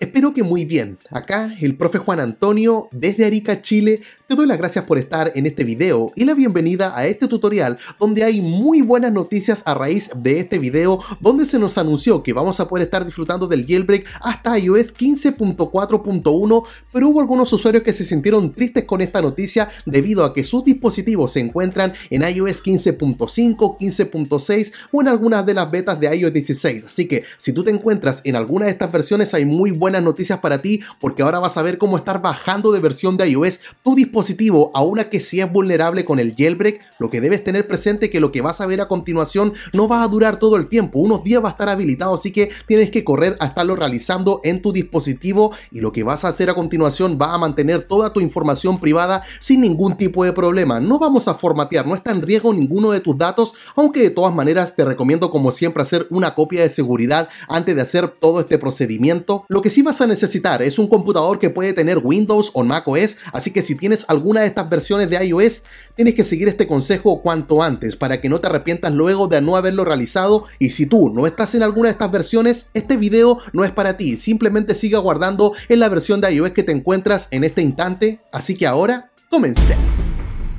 Espero que muy bien. Acá el profe Juan Antonio desde Arica, Chile. Te doy las gracias por estar en este video y la bienvenida a este tutorial donde hay muy buenas noticias a raíz de este video donde se nos anunció que vamos a poder estar disfrutando del jailbreak hasta iOS 15.4.1 pero hubo algunos usuarios que se sintieron tristes con esta noticia debido a que sus dispositivos se encuentran en iOS 15.5, 15.6 o en algunas de las betas de iOS 16. Así que si tú te encuentras en alguna de estas versiones hay muy buenas buenas noticias para ti porque ahora vas a ver cómo estar bajando de versión de iOS tu dispositivo a una que sí es vulnerable con el jailbreak, lo que debes tener presente que lo que vas a ver a continuación no va a durar todo el tiempo, unos días va a estar habilitado, así que tienes que correr a estarlo realizando en tu dispositivo y lo que vas a hacer a continuación va a mantener toda tu información privada sin ningún tipo de problema. No vamos a formatear, no está en riesgo ninguno de tus datos, aunque de todas maneras te recomiendo como siempre hacer una copia de seguridad antes de hacer todo este procedimiento. Lo que si vas a necesitar es un computador que puede tener Windows o macOS, así que si tienes alguna de estas versiones de iOS, tienes que seguir este consejo cuanto antes para que no te arrepientas luego de no haberlo realizado y si tú no estás en alguna de estas versiones, este video no es para ti, simplemente siga guardando en la versión de iOS que te encuentras en este instante, así que ahora, comencemos.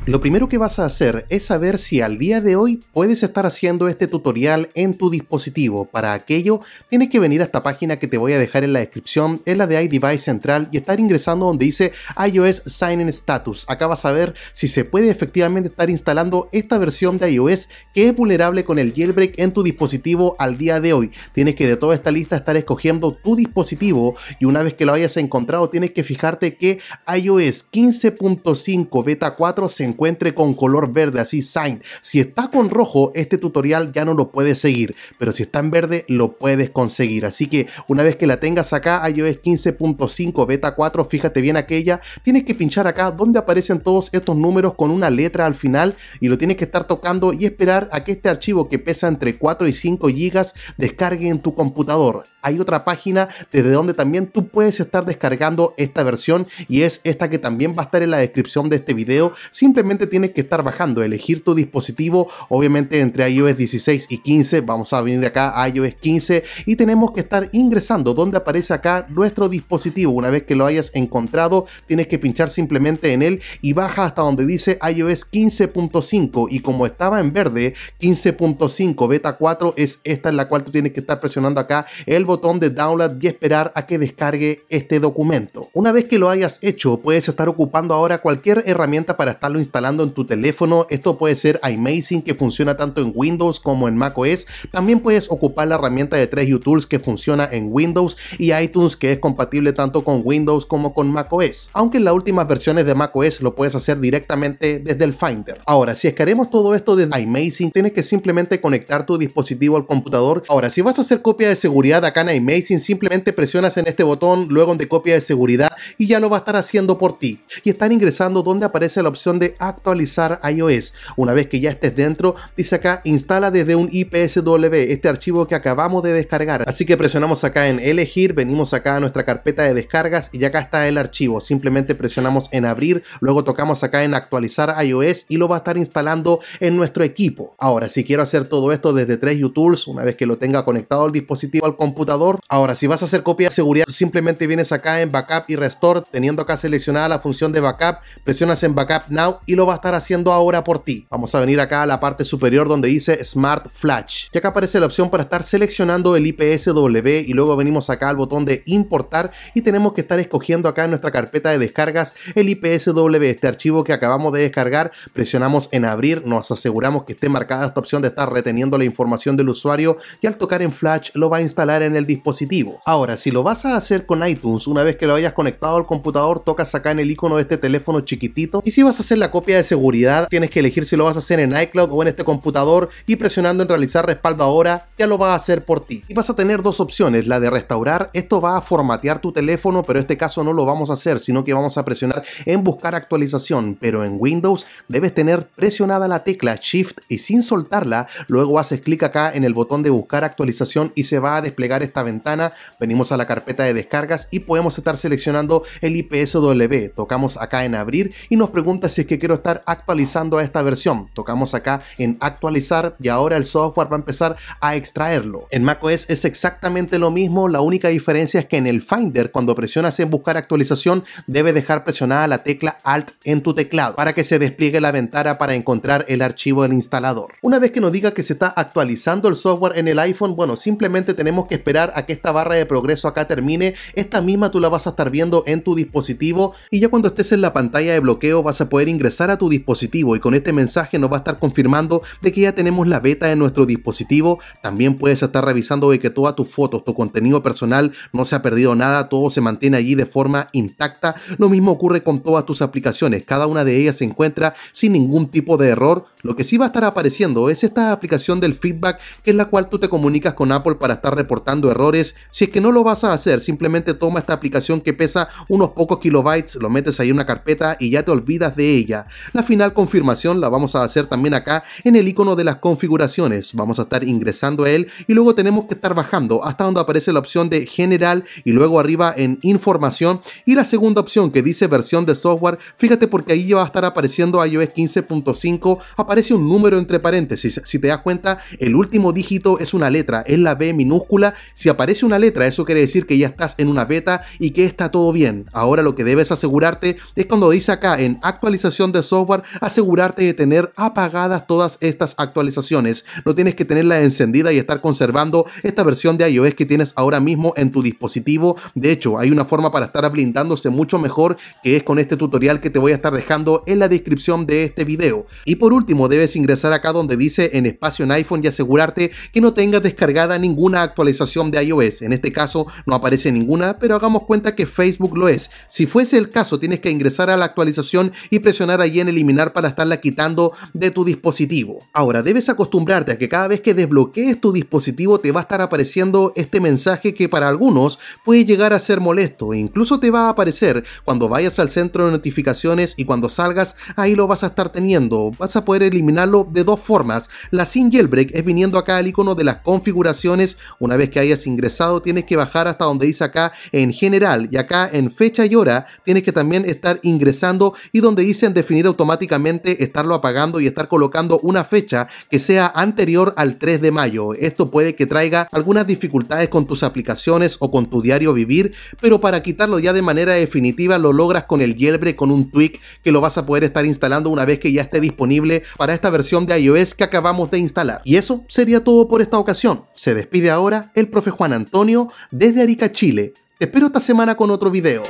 Lo primero que vas a hacer es saber si al día de hoy puedes estar haciendo este tutorial en tu dispositivo. Para aquello tienes que venir a esta página que te voy a dejar en la descripción, es la de iDevice Central y estar ingresando donde dice iOS Sign in Status. Acá vas a ver si se puede efectivamente estar instalando esta versión de iOS que es vulnerable con el jailbreak en tu dispositivo al día de hoy. Tienes que de toda esta lista estar escogiendo tu dispositivo y una vez que lo hayas encontrado tienes que fijarte que iOS 15.5 beta 4 se encuentra encuentre con color verde, así sign. Si está con rojo, este tutorial ya no lo puedes seguir, pero si está en verde, lo puedes conseguir. Así que una vez que la tengas acá, iOS 15.5 beta 4, fíjate bien aquella, tienes que pinchar acá donde aparecen todos estos números con una letra al final y lo tienes que estar tocando y esperar a que este archivo que pesa entre 4 y 5 gigas descargue en tu computador. Hay otra página desde donde también tú puedes estar descargando esta versión y es esta que también va a estar en la descripción de este video. Simplemente tienes que estar bajando, elegir tu dispositivo, obviamente entre iOS 16 y 15, vamos a venir acá a iOS 15 y tenemos que estar ingresando donde aparece acá nuestro dispositivo, una vez que lo hayas encontrado tienes que pinchar simplemente en él y baja hasta donde dice iOS 15.5 y como estaba en verde 15.5 beta 4 es esta en la cual tú tienes que estar presionando acá el botón de download y esperar a que descargue este documento. Una vez que lo hayas hecho puedes estar ocupando ahora cualquier herramienta para estarlo instalando instalando en tu teléfono. Esto puede ser iMazing que funciona tanto en Windows como en macOS. También puedes ocupar la herramienta de 3U Tools que funciona en Windows y iTunes que es compatible tanto con Windows como con macOS. Aunque en las últimas versiones de macOS lo puedes hacer directamente desde el Finder. Ahora, si es todo esto desde iMazing, tienes que simplemente conectar tu dispositivo al computador. Ahora, si vas a hacer copia de seguridad acá en iMazing, simplemente presionas en este botón, luego en de copia de seguridad y ya lo va a estar haciendo por ti. Y están ingresando donde aparece la opción de actualizar iOS. Una vez que ya estés dentro, dice acá, instala desde un IPSW este archivo que acabamos de descargar. Así que presionamos acá en elegir, venimos acá a nuestra carpeta de descargas y acá está el archivo. Simplemente presionamos en abrir, luego tocamos acá en actualizar iOS y lo va a estar instalando en nuestro equipo. Ahora, si quiero hacer todo esto desde 3 tools, una vez que lo tenga conectado al dispositivo, al computador. Ahora, si vas a hacer copia de seguridad, simplemente vienes acá en Backup y Restore, teniendo acá seleccionada la función de Backup, presionas en Backup Now y lo va a estar haciendo ahora por ti. Vamos a venir acá a la parte superior donde dice Smart Flash. Y acá aparece la opción para estar seleccionando el IPSW y luego venimos acá al botón de importar y tenemos que estar escogiendo acá en nuestra carpeta de descargas el IPSW, este archivo que acabamos de descargar. Presionamos en abrir, nos aseguramos que esté marcada esta opción de estar reteniendo la información del usuario y al tocar en Flash lo va a instalar en el dispositivo. Ahora, si lo vas a hacer con iTunes, una vez que lo hayas conectado al computador, tocas acá en el icono de este teléfono chiquitito y si vas a hacer la copia de seguridad, tienes que elegir si lo vas a hacer en iCloud o en este computador y presionando en realizar respaldo ahora, ya lo va a hacer por ti. Y vas a tener dos opciones, la de restaurar, esto va a formatear tu teléfono, pero en este caso no lo vamos a hacer, sino que vamos a presionar en buscar actualización, pero en Windows debes tener presionada la tecla Shift y sin soltarla, luego haces clic acá en el botón de buscar actualización y se va a desplegar esta ventana, venimos a la carpeta de descargas y podemos estar seleccionando el IPSW, tocamos acá en abrir y nos pregunta si es que estar actualizando a esta versión. Tocamos acá en actualizar y ahora el software va a empezar a extraerlo. En macOS es exactamente lo mismo, la única diferencia es que en el Finder cuando presionas en buscar actualización debe dejar presionada la tecla Alt en tu teclado para que se despliegue la ventana para encontrar el archivo del instalador. Una vez que nos diga que se está actualizando el software en el iPhone, bueno, simplemente tenemos que esperar a que esta barra de progreso acá termine. Esta misma tú la vas a estar viendo en tu dispositivo y ya cuando estés en la pantalla de bloqueo vas a poder ingresar a tu dispositivo y con este mensaje nos va a estar confirmando de que ya tenemos la beta en nuestro dispositivo. También puedes estar revisando de que todas tus fotos, tu contenido personal no se ha perdido nada, todo se mantiene allí de forma intacta. Lo mismo ocurre con todas tus aplicaciones, cada una de ellas se encuentra sin ningún tipo de error lo que sí va a estar apareciendo es esta aplicación del feedback, que es la cual tú te comunicas con Apple para estar reportando errores. Si es que no lo vas a hacer, simplemente toma esta aplicación que pesa unos pocos kilobytes, lo metes ahí en una carpeta y ya te olvidas de ella. La final confirmación la vamos a hacer también acá en el icono de las configuraciones. Vamos a estar ingresando a él y luego tenemos que estar bajando hasta donde aparece la opción de general y luego arriba en información y la segunda opción que dice versión de software. Fíjate porque ahí ya va a estar apareciendo iOS 15.5 aparece un número entre paréntesis. Si te das cuenta, el último dígito es una letra, es la B minúscula. Si aparece una letra, eso quiere decir que ya estás en una beta y que está todo bien. Ahora lo que debes asegurarte es cuando dice acá en actualización de software, asegurarte de tener apagadas todas estas actualizaciones. No tienes que tenerla encendida y estar conservando esta versión de iOS que tienes ahora mismo en tu dispositivo. De hecho, hay una forma para estar blindándose mucho mejor que es con este tutorial que te voy a estar dejando en la descripción de este video. Y por último, debes ingresar acá donde dice en espacio en iPhone y asegurarte que no tengas descargada ninguna actualización de iOS. En este caso no aparece ninguna, pero hagamos cuenta que Facebook lo es. Si fuese el caso, tienes que ingresar a la actualización y presionar ahí en eliminar para estarla quitando de tu dispositivo. Ahora, debes acostumbrarte a que cada vez que desbloquees tu dispositivo te va a estar apareciendo este mensaje que para algunos puede llegar a ser molesto e incluso te va a aparecer cuando vayas al centro de notificaciones y cuando salgas ahí lo vas a estar teniendo. Vas a poder eliminarlo de dos formas. La sin jailbreak es viniendo acá al icono de las configuraciones. Una vez que hayas ingresado, tienes que bajar hasta donde dice acá en general y acá en fecha y hora tienes que también estar ingresando y donde dicen definir automáticamente estarlo apagando y estar colocando una fecha que sea anterior al 3 de mayo. Esto puede que traiga algunas dificultades con tus aplicaciones o con tu diario vivir, pero para quitarlo ya de manera definitiva lo logras con el jailbreak con un tweak que lo vas a poder estar instalando una vez que ya esté disponible para esta versión de iOS que acabamos de instalar. Y eso sería todo por esta ocasión. Se despide ahora el profe Juan Antonio desde Arica, Chile. Te espero esta semana con otro video.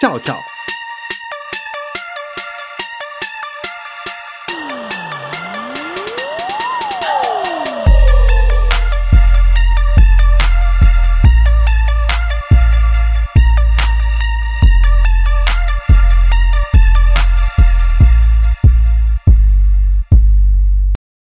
Chao, chao.